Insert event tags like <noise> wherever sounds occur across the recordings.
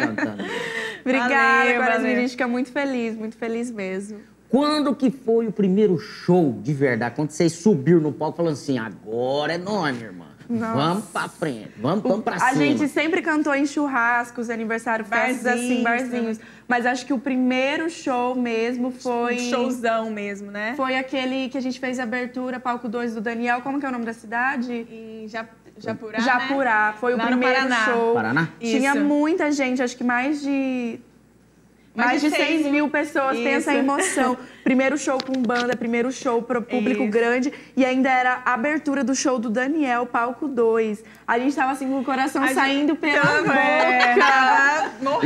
<laughs> Obrigada, valeu, Quaresma. A gente fica muito feliz, muito feliz mesmo. Quando que foi o primeiro show de verdade? Quando vocês subiram no palco falando assim, agora é nome, irmã. Nossa. Vamos pra frente, vamos, vamos pra cima. A gente sempre cantou em churrascos, aniversário, festas assim, né? barzinhos. Mas acho que o primeiro show mesmo foi. Um showzão mesmo, né? Foi aquele que a gente fez a abertura, palco 2 do Daniel. Como que é o nome da cidade? Em Japão. Japurá, Japurá né? foi Lá o primeiro show. Paraná? Isso. Tinha muita gente, acho que mais de mais, mais de 6 mil, mil pessoas, Isso. tem essa emoção. <laughs> primeiro show com banda, primeiro show para público Isso. grande. E ainda era a abertura do show do Daniel, palco 2. A gente tava assim com o coração a saindo gente... pela boca. É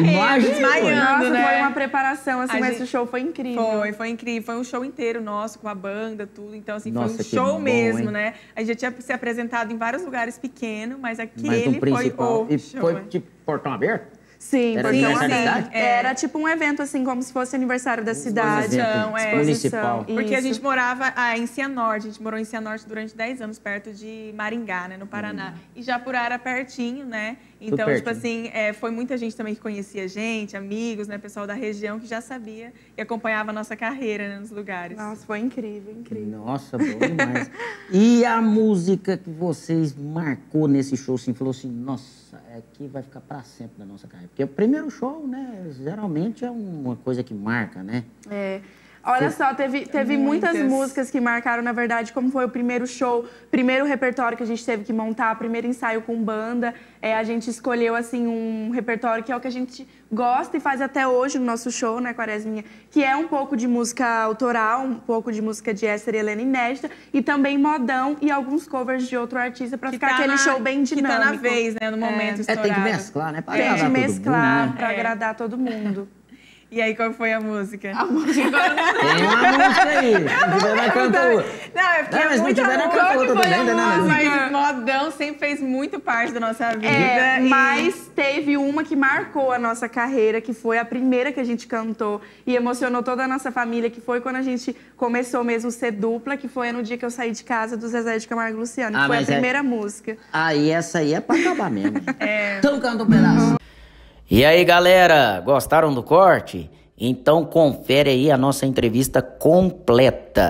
morrendo, Imagina. desmaiando, né? foi uma preparação, assim, a mas gente... o show foi incrível. Foi, foi incrível. Foi um show inteiro nosso, com a banda, tudo. Então, assim, Nossa, foi um show bom, mesmo, hein? né? A gente já tinha se apresentado em vários lugares pequenos, mas aquele mas um foi o E show, foi, tipo, portão aberto? Sim, era sim, tipo sim. Era é. tipo um evento, assim, como se fosse aniversário da cidade. É, tipo, exposição, é. Municipal. Porque Isso. a gente morava ah, em Cianorte, a gente morou em Cianorte durante 10 anos, perto de Maringá, né, no Paraná. Hum. E Japurá era pertinho, né? Então, tipo assim, é, foi muita gente também que conhecia a gente, amigos, né, pessoal da região que já sabia e acompanhava a nossa carreira né, nos lugares. Nossa, foi incrível, incrível. Nossa, bom demais. e a música que vocês marcou nesse show, assim, falou assim, nossa, aqui é vai ficar para sempre na nossa carreira. Porque o primeiro show, né, geralmente é uma coisa que marca, né? É. Olha só, teve, teve muitas. muitas. músicas que marcaram, na verdade, como foi o primeiro show, primeiro repertório que a gente teve que montar, primeiro ensaio com banda. É, a gente escolheu, assim, um repertório que é o que a gente gosta e faz até hoje no nosso show, né, Quaresminha? Que é um pouco de música autoral, um pouco de música de Esther e Helena inédita, e também modão e alguns covers de outro artista para ficar tá aquele na, show bem dinâmico. Que tá na vez, né, no é. momento é, é tem que mesclar, né? Pra tem que mesclar né? para é. agradar todo mundo. E aí, qual foi a música? A música. Tem uma música aí. Não, mas vai cantou. Não, é porque não, é mas muita tiver, música. Cantou, foi a música. Mas modão sempre fez muito parte da nossa vida. É, e... Mas teve uma que marcou a nossa carreira, que foi a primeira que a gente cantou e emocionou toda a nossa família, que foi quando a gente começou mesmo ser dupla, que foi no dia que eu saí de casa do Zezé de Camargo e Luciano, que ah, foi a é primeira é... música. Ah, e essa aí é pra acabar mesmo. É. Então canta um pedaço. E aí, galera, gostaram do corte? Então confere aí a nossa entrevista completa.